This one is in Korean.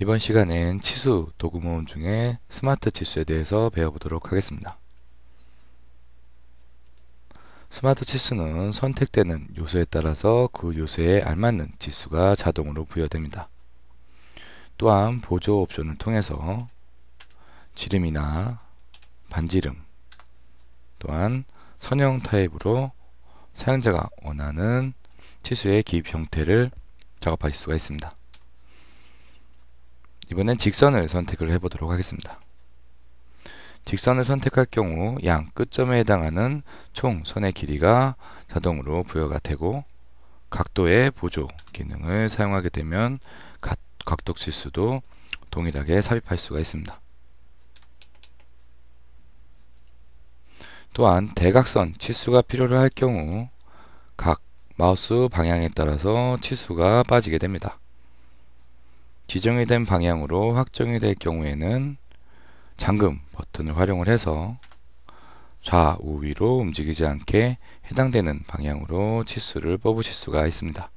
이번 시간엔 치수 도구 모음 중에 스마트 치수에 대해서 배워보도록 하겠습니다. 스마트 치수는 선택되는 요소에 따라서 그 요소에 알맞는 지수가 자동으로 부여됩니다. 또한 보조 옵션을 통해서 지름이나 반지름 또한 선형 타입으로 사용자가 원하는 치수의 기입 형태를 작업하실 수가 있습니다. 이번엔 직선을 선택을 해보도록 하겠습니다. 직선을 선택할 경우 양 끝점에 해당하는 총 선의 길이가 자동으로 부여가 되고 각도의 보조 기능을 사용하게 되면 각, 도치수도 동일하게 삽입할 수가 있습니다. 또한 대각선 치수가 필요로 할 경우 각 마우스 방향에 따라서 치수가 빠지게 됩니다. 지정이 된 방향으로 확정이 될 경우에는 잠금 버튼을 활용을 해서 좌우 위로 움직이지 않게 해당되는 방향으로 치수를 뽑으실 수가 있습니다.